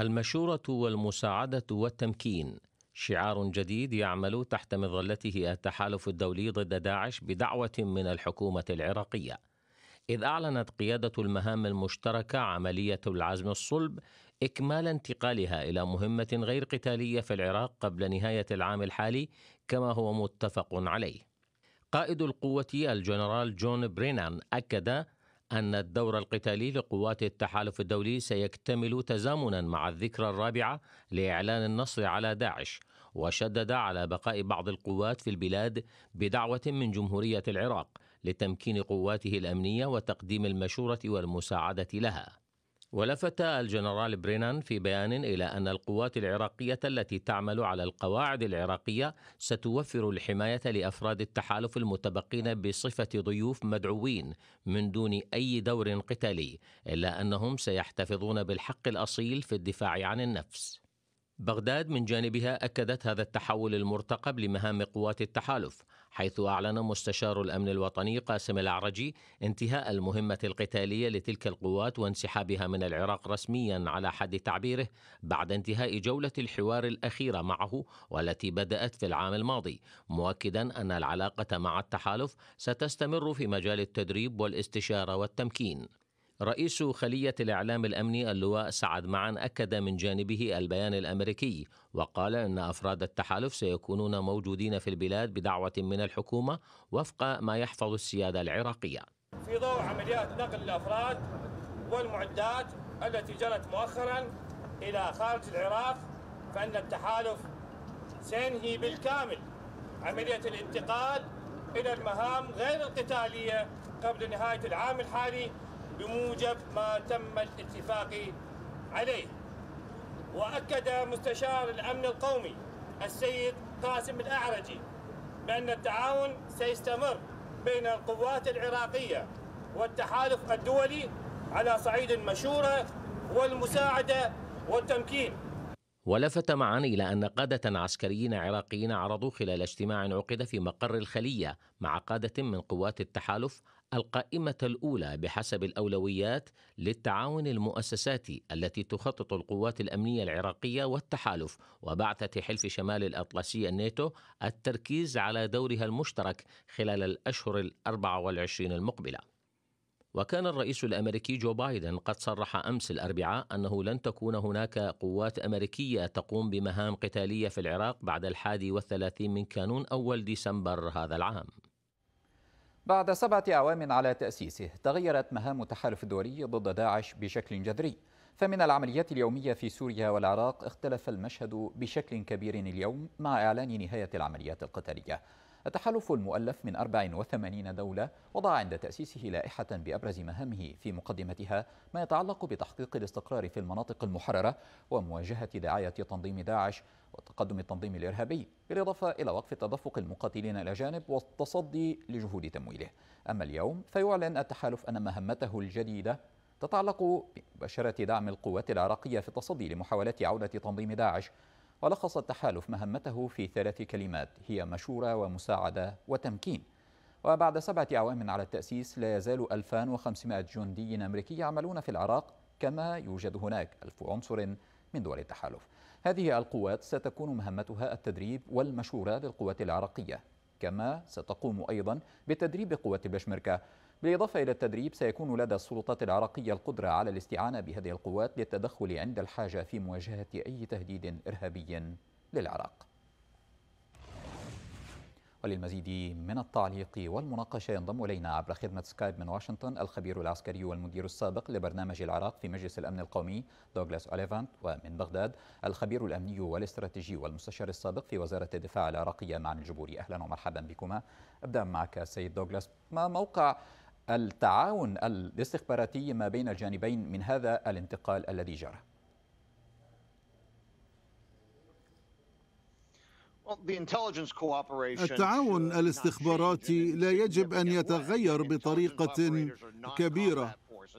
المشورة والمساعدة والتمكين شعار جديد يعمل تحت مظلته التحالف الدولي ضد داعش بدعوة من الحكومة العراقية إذ أعلنت قيادة المهام المشتركة عملية العزم الصلب إكمال انتقالها إلى مهمة غير قتالية في العراق قبل نهاية العام الحالي كما هو متفق عليه قائد القوة الجنرال جون برينان أكد أن الدور القتالي لقوات التحالف الدولي سيكتمل تزامنا مع الذكرى الرابعة لإعلان النصر على داعش وشدد على بقاء بعض القوات في البلاد بدعوة من جمهورية العراق لتمكين قواته الأمنية وتقديم المشورة والمساعدة لها ولفت الجنرال برينان في بيان إلى أن القوات العراقية التي تعمل على القواعد العراقية ستوفر الحماية لأفراد التحالف المتبقين بصفة ضيوف مدعوين من دون أي دور قتالي إلا أنهم سيحتفظون بالحق الأصيل في الدفاع عن النفس بغداد من جانبها أكدت هذا التحول المرتقب لمهام قوات التحالف حيث أعلن مستشار الأمن الوطني قاسم الأعرجي انتهاء المهمة القتالية لتلك القوات وانسحابها من العراق رسميا على حد تعبيره بعد انتهاء جولة الحوار الأخيرة معه والتي بدأت في العام الماضي مؤكدا أن العلاقة مع التحالف ستستمر في مجال التدريب والاستشارة والتمكين رئيس خلية الإعلام الأمني اللواء سعد معن أكد من جانبه البيان الأمريكي وقال إن أفراد التحالف سيكونون موجودين في البلاد بدعوة من الحكومة وفق ما يحفظ السيادة العراقية في ضوء عمليات نقل الأفراد والمعدات التي جرت مؤخرا إلى خارج العراق فإن التحالف سينهي بالكامل عملية الانتقال إلى المهام غير القتالية قبل نهاية العام الحالي بموجب ما تم الاتفاق عليه وأكد مستشار الأمن القومي السيد قاسم الأعرجي بأن التعاون سيستمر بين القوات العراقية والتحالف الدولي على صعيد المشورة والمساعدة والتمكين ولفت معا إلى أن قادة عسكريين عراقيين عرضوا خلال اجتماع عقد في مقر الخلية مع قادة من قوات التحالف القائمة الأولى بحسب الأولويات للتعاون المؤسساتي التي تخطط القوات الأمنية العراقية والتحالف وبعثة حلف شمال الأطلسي الناتو التركيز على دورها المشترك خلال الأشهر الأربعة والعشرين المقبلة وكان الرئيس الامريكي جو بايدن قد صرح امس الاربعاء انه لن تكون هناك قوات امريكيه تقوم بمهام قتاليه في العراق بعد الحادي والثلاثين من كانون اول ديسمبر هذا العام بعد سبعة أعوام على تأسيسه تغيرت مهام التحالف الدولي ضد داعش بشكل جذري فمن العمليات اليومية في سوريا والعراق اختلف المشهد بشكل كبير اليوم مع إعلان نهاية العمليات القتالية التحالف المؤلف من 84 دولة وضع عند تأسيسه لائحة بأبرز مهامه في مقدمتها ما يتعلق بتحقيق الاستقرار في المناطق المحررة ومواجهة دعاية تنظيم داعش وتقدم التنظيم الإرهابي بالإضافة إلى وقف تدفق المقاتلين الأجانب والتصدي لجهود تمويله أما اليوم فيعلن التحالف أن مهمته الجديدة تتعلق بمباشرة دعم القوات العراقية في التصدي لمحاولات عودة تنظيم داعش ولخص التحالف مهمته في ثلاث كلمات هي مشورة ومساعدة وتمكين وبعد سبعة أعوام على التأسيس لا يزال 2500 جندي أمريكي يعملون في العراق كما يوجد هناك ألف عنصر من دول التحالف هذه القوات ستكون مهمتها التدريب والمشورة للقوات العراقية كما ستقوم أيضا بتدريب قوات البشمركة بالإضافة إلى التدريب سيكون لدى السلطات العراقية القدرة على الاستعانة بهذه القوات للتدخل عند الحاجة في مواجهة أي تهديد إرهابي للعراق وللمزيد من التعليق والمناقشة ينضم إلينا عبر خدمة سكايب من واشنطن الخبير العسكري والمدير السابق لبرنامج العراق في مجلس الأمن القومي دوغلاس أوليفانت ومن بغداد الخبير الأمني والاستراتيجي والمستشار السابق في وزارة الدفاع العراقية مع الجبوري أهلا ومرحبا بكما أبدأ معك سيد دوغلاس ما موقع التعاون الاستخباراتي ما بين الجانبين من هذا الانتقال الذي جرى التعاون الاستخباراتي لا يجب ان يتغير بطريقه كبيره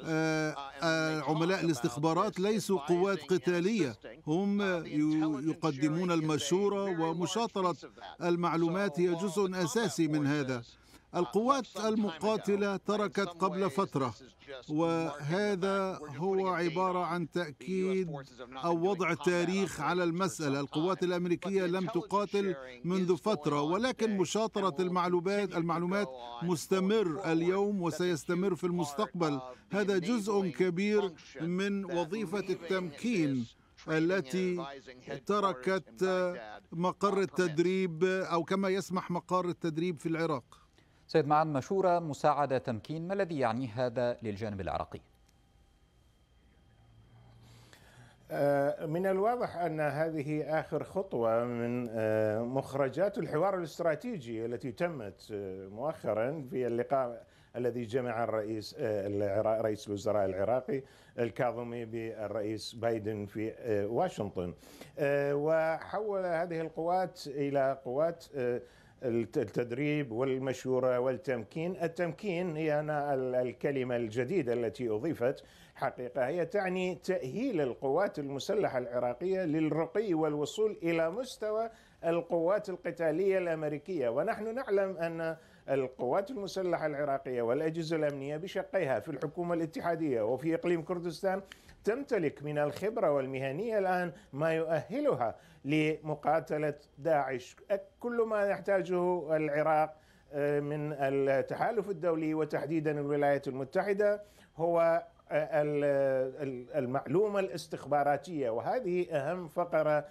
آه، uh, آه، عملاء الاستخبارات ليسوا قوات قتالية هم uh, يقدمون المشورة ومشاطرة المعلومات هي uh, جزء أساسي من هذا القوات المقاتلة تركت قبل فترة وهذا هو عبارة عن تأكيد أو وضع تاريخ على المسألة القوات الأمريكية لم تقاتل منذ فترة ولكن مشاطرة المعلومات المعلومات مستمر اليوم وسيستمر في المستقبل هذا جزء كبير من وظيفة التمكين التي تركت مقر التدريب أو كما يسمح مقر التدريب في العراق سيد معان مشورة مساعدة تمكين ما الذي يعنيه هذا للجانب العراقي؟ آه، من الواضح ان هذه اخر خطوه من آه، مخرجات الحوار الاستراتيجي التي تمت آه، مؤخرا في اللقاء الذي جمع الرئيس رئيس الوزراء العراقي الكاظمي بالرئيس بايدن في واشنطن وحول هذه القوات الى قوات التدريب والمشورة والتمكين التمكين هي أنا الكلمة الجديدة التي أضيفت حقيقة هي تعني تأهيل القوات المسلحة العراقية للرقي والوصول إلى مستوى القوات القتالية الأمريكية ونحن نعلم أن القوات المسلحة العراقية والأجهزة الأمنية بشقيها في الحكومة الاتحادية وفي إقليم كردستان تمتلك من الخبرة والمهنية الآن ما يؤهلها لمقاتلة داعش كل ما يحتاجه العراق آه، من التحالف الدولي وتحديدا الولايات المتحدة هو آه، المعلومة الاستخباراتية وهذه أهم فقرة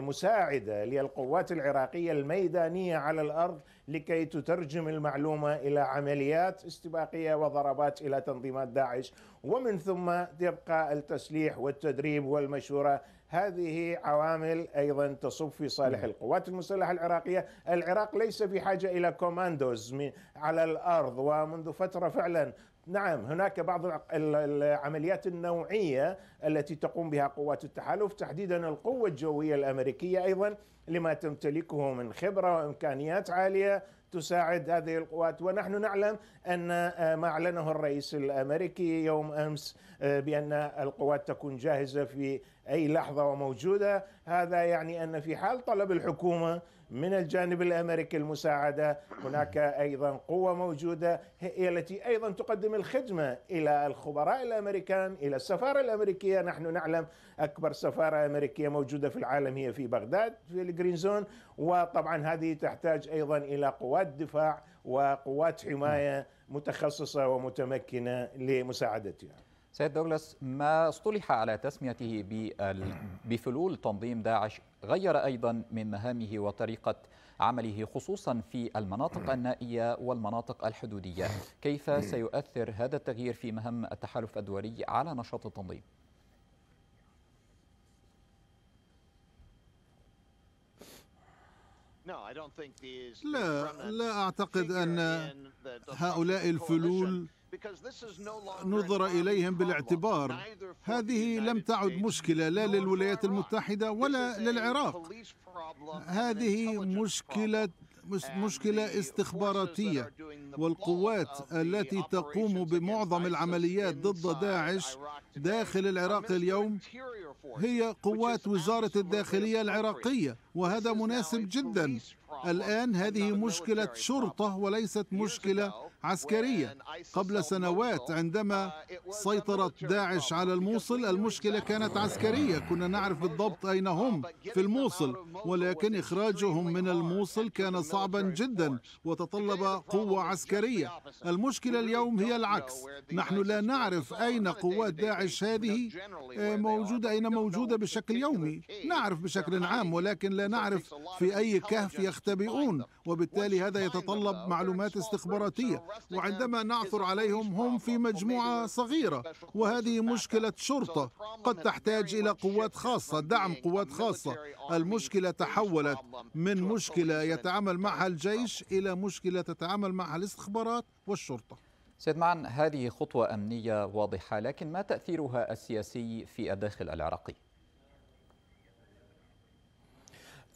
مساعدة للقوات العراقية الميدانية على الأرض لكي تترجم المعلومه الى عمليات استباقيه وضربات الى تنظيمات داعش ومن ثم يبقى التسليح والتدريب والمشوره هذه عوامل ايضا تصب في صالح نعم. القوات المسلحه العراقيه، العراق ليس بحاجه الى كوماندوز على الارض ومنذ فتره فعلا نعم هناك بعض العمليات النوعية التي تقوم بها قوات التحالف تحديدا القوة الجوية الأمريكية أيضا لما تمتلكه من خبرة وإمكانيات عالية تساعد هذه القوات ونحن نعلم أن آه، ما أعلنه الرئيس الأمريكي يوم أمس آه، بأن القوات تكون جاهزة في أي لحظة وموجودة هذا يعني أن في حال طلب الحكومة من الجانب الامريكي المساعده، هناك ايضا قوه موجوده هي التي ايضا تقدم الخدمه الى الخبراء الامريكان، الى السفاره الامريكيه، نحن نعلم اكبر سفاره امريكيه موجوده في العالم هي في بغداد في الجرين زون، وطبعا هذه تحتاج ايضا الى قوات دفاع وقوات حمايه متخصصه ومتمكنه لمساعدتها. سيد دوغلاس ما اصطلح على تسميته بفلول تنظيم داعش غير أيضا من مهامه وطريقة عمله خصوصا في المناطق النائية والمناطق الحدودية كيف سيؤثر هذا التغيير في مهام التحالف الدولي على نشاط التنظيم؟ لا لا أعتقد أن هؤلاء الفلول نظر إليهم بالاعتبار هذه لم تعد مشكلة لا للولايات المتحدة ولا للعراق هذه مشكلة مشكلة استخباراتية والقوات التي تقوم بمعظم العمليات ضد داعش داخل العراق اليوم هي قوات وزارة الداخلية العراقية وهذا مناسب جدا الآن هذه مشكلة شرطة وليست مشكلة عسكرية قبل سنوات عندما uh, سيطرت داعش على الموصل المشكلة كانت عسكرية كنا نعرف بالضبط أين هم في الموصل ولكن إخراجهم من الموصل كان صعبا جدا وتطلب قوة عسكرية المشكلة اليوم هي العكس نحن لا نعرف أين قوات داعش هذه موجودة أين موجودة بشكل يومي نعرف بشكل عام ولكن لا نعرف في أي كهف يختبئون وبالتالي هذا يتطلب معلومات استخباراتية وعندما نعثر عليهم هم في مجموعة صغيرة وهذه مشكلة شرطة قد تحتاج إلى قوات خاصة دعم قوات خاصة المشكلة تحولت من مشكلة يتعامل معها الجيش إلى مشكلة تتعامل معها الاستخبارات والشرطة سيد معن هذه خطوة أمنية واضحة لكن ما تأثيرها السياسي في الداخل العراقي؟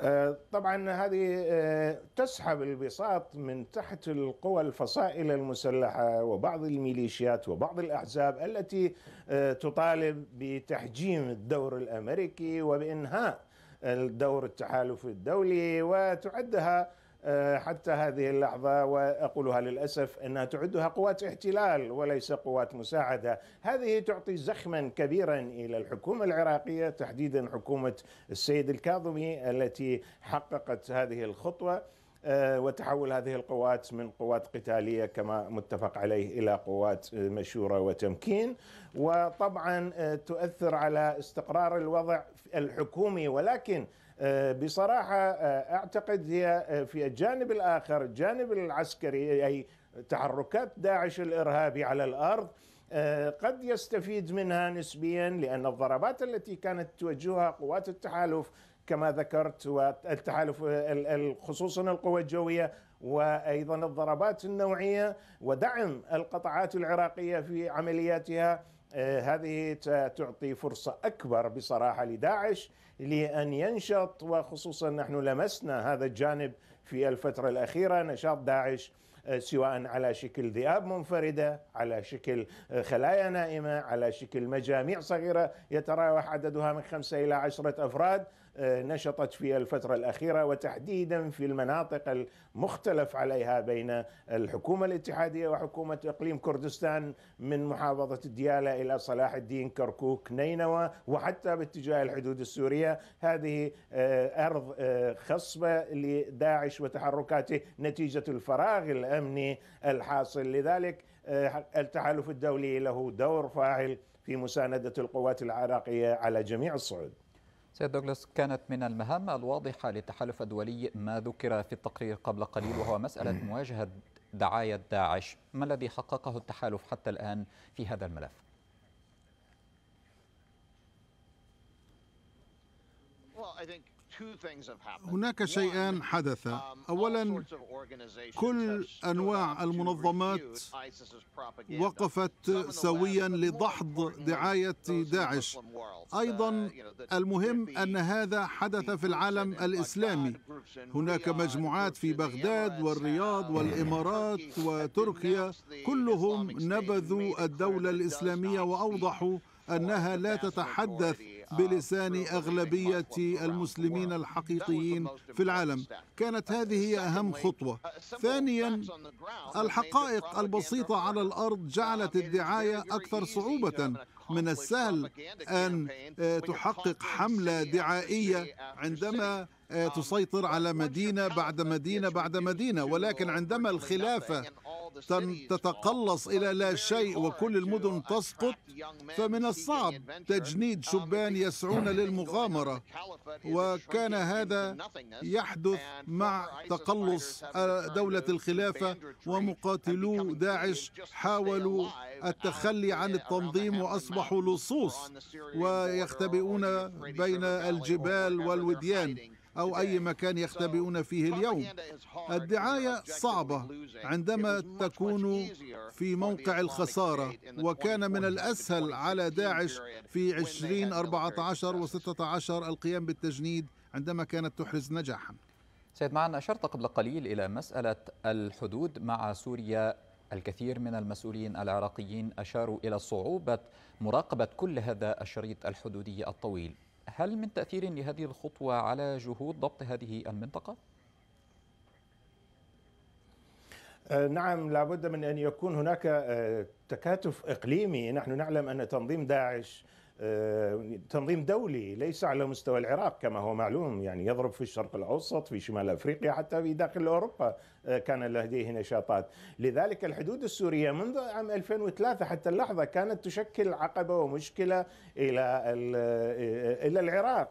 آه، طبعا هذه آه، تسحب البساط من تحت القوى الفصائل المسلحه وبعض الميليشيات وبعض الاحزاب التي آه، تطالب بتحجيم الدور الامريكي وبانهاء الدور التحالف الدولي وتعدها آه، حتى هذه اللحظة وأقولها للأسف أنها تعدها قوات احتلال وليس قوات مساعدة هذه تعطي زخما كبيرا إلى الحكومة العراقية تحديدا حكومة السيد الكاظمي التي حققت هذه الخطوة آه، وتحول هذه القوات من قوات قتاليه كما متفق عليه الى قوات مشوره وتمكين وطبعا آه، تؤثر على استقرار الوضع الحكومي ولكن آه، بصراحة آه، أعتقد هي آه، في الجانب الآخر الجانب العسكري أي تحركات داعش الإرهابي على الأرض قد يستفيد منها نسبيا لأن الضربات التي كانت توجهها قوات التحالف كما ذكرت والتحالف خصوصا القوى الجويه وايضا الضربات النوعيه ودعم القطاعات العراقيه في عملياتها آه، هذه تعطي فرصة أكبر بصراحة لداعش لأن ينشط وخصوصا نحن لمسنا هذا الجانب في الفترة الأخيرة نشاط داعش آه، سواء على شكل ذئاب منفردة على شكل آه، خلايا نائمة على شكل مجاميع صغيرة يتراوح عددها من خمسة إلى عشرة أفراد نشطت في الفترة الأخيرة وتحديدا في المناطق المختلف عليها بين الحكومة الاتحادية وحكومة إقليم كردستان من محافظة ديالى إلى صلاح الدين كركوك نينوى وحتى باتجاه الحدود السورية هذه آه، أرض آه، خصبة لداعش وتحركاته نتيجة الفراغ الأمني الحاصل لذلك آه، التحالف الدولي له دور فاعل في مساندة القوات العراقية على جميع الصعود سيد دوغلاس كانت من المهام الواضحة للتحالف الدولي ما ذكر في التقرير قبل قليل وهو مسألة مواجهة دعاية داعش ما الذي حققه التحالف حتى الآن في هذا الملف؟ Well, I think هناك شيئان حدثا um, اولا كل انواع المنظمات وقفت سويا لدحض دعايه داعش uh, ايضا المهم ان هذا حدث في العالم uh, الاسلامي هناك مجموعات في بغداد uh, والرياض والامارات وتركيا كلهم نبذوا الدوله الاسلاميه واوضحوا انها لا تتحدث آه، بلسان أغلبية المسلمين الحقيقيين في العالم كانت هذه هي أهم خطوة ثانيا الحقائق البسيطة على الأرض جعلت الدعاية أكثر صعوبة من السهل أن آه، تحقق حملة دعائية عندما آه، تسيطر على مدينة بعد مدينة بعد مدينة ولكن عندما الخلافة تتقلص إلى لا شيء وكل المدن تسقط فمن الصعب تجنيد شبان يسعون للمغامرة وكان هذا يحدث مع تقلص آه، دولة الخلافة ومقاتلو داعش حاولوا التخلي عن التنظيم وأصبحوا لصوص ويختبئون بين الجبال والوديان أو أي مكان يختبئون فيه اليوم الدعاية صعبة عندما تكون في موقع الخسارة وكان من الأسهل على داعش في 2014 و 16 القيام بالتجنيد عندما كانت تحرز نجاحا سيد معن أشرت قبل قليل إلى مسألة الحدود مع سوريا الكثير من المسؤولين العراقيين أشاروا إلى صعوبة مراقبة كل هذا الشريط الحدودي الطويل هل من تأثير لهذه الخطوة على جهود ضبط هذه المنطقة؟ آه، نعم لابد من أن يكون هناك آه، تكاتف إقليمي نحن نعلم أن تنظيم داعش آه، تنظيم دولي ليس على مستوى العراق كما هو معلوم يعني يضرب في الشرق الاوسط في شمال افريقيا حتى في داخل اوروبا آه، كان لديه نشاطات لذلك الحدود السوريه منذ عام 2003 حتى اللحظه كانت تشكل عقبه ومشكله الى آه، الى العراق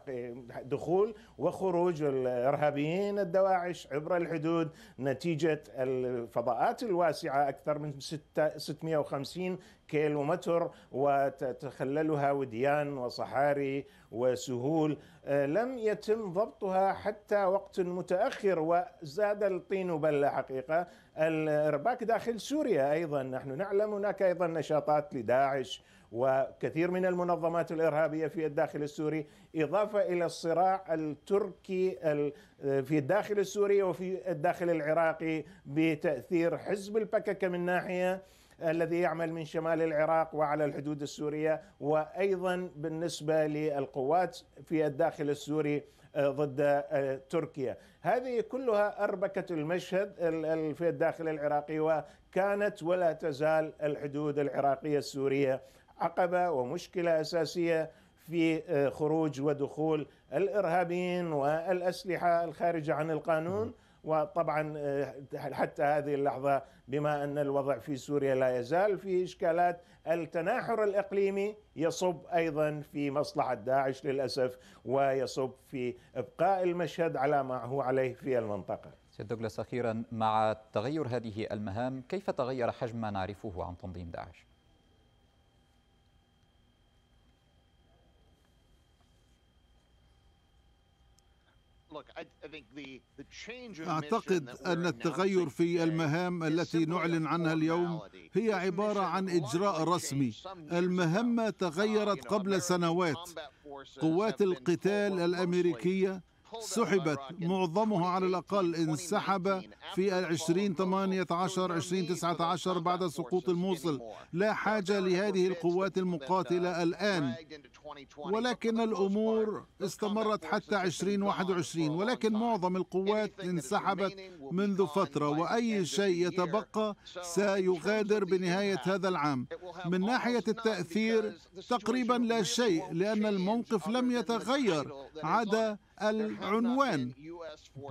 دخول وخروج الارهابيين الدواعش عبر الحدود نتيجه الفضاءات الواسعه اكثر من 650 كيلومتر وتخللها وديان وصحاري وسهول آه، لم يتم ضبطها حتى وقت متأخر وزاد الطين بلة حقيقة الإرباك داخل سوريا أيضا نحن نعلم هناك أيضا نشاطات لداعش وكثير من المنظمات الارهابيه في الداخل السوري اضافه الى الصراع التركي في الداخل السوري وفي الداخل العراقي بتاثير حزب البككة من ناحيه الذي يعمل من شمال العراق وعلى الحدود السوريه وايضا بالنسبه للقوات في الداخل السوري آه، ضد آه، تركيا هذه كلها أربكة المشهد في الداخل العراقي وكانت ولا تزال الحدود العراقية السورية عقبة ومشكلة أساسية في آه، خروج ودخول الإرهابيين والأسلحة الخارجة عن القانون وطبعا آه، حتى هذه اللحظة بما أن الوضع في سوريا لا يزال فيه إشكالات التناحر الإقليمي يصب أيضا في مصلحة داعش للأسف ويصب في إبقاء المشهد على ما هو عليه في المنطقة سيد دوغلاس أخيرا مع تغير هذه المهام كيف تغير حجم ما نعرفه عن تنظيم داعش؟ أعتقد أن التغير في المهام التي نعلن عنها اليوم هي عبارة عن إجراء رسمي المهمة uh, تغيرت قبل سنوات قوات القتال الأمريكية سحبت معظمها على الأقل انسحب في عشر عشرين تسعة عشر بعد سقوط الموصل لا حاجة لهذه القوات المقاتلة الآن ولكن الأمور استمرت حتى 2021 ولكن معظم القوات انسحبت منذ فترة وأي شيء يتبقى سيغادر بنهاية هذا العام من ناحية التأثير تقريبا لا شيء لأن الموقف لم يتغير عدا العنوان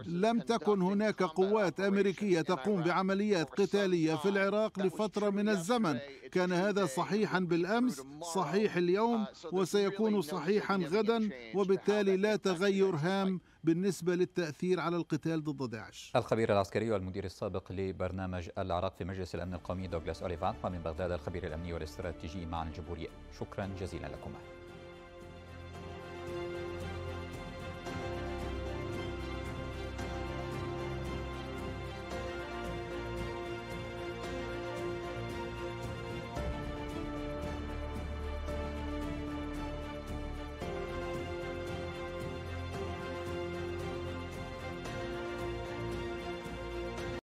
لم تكن هناك قوات أمريكية تقوم بعمليات قتالية في العراق لفترة من الزمن كان هذا صحيحا بالأمس صحيح اليوم وسيكون صحيحا غدا وبالتالي لا تغير هام بالنسبة للتأثير على القتال ضد داعش الخبير العسكري والمدير السابق لبرنامج العراق في مجلس الأمن القومي دوغلاس أوليفان ومن بغداد الخبير الأمني والاستراتيجي مع الجمهورية شكرا جزيلا لكما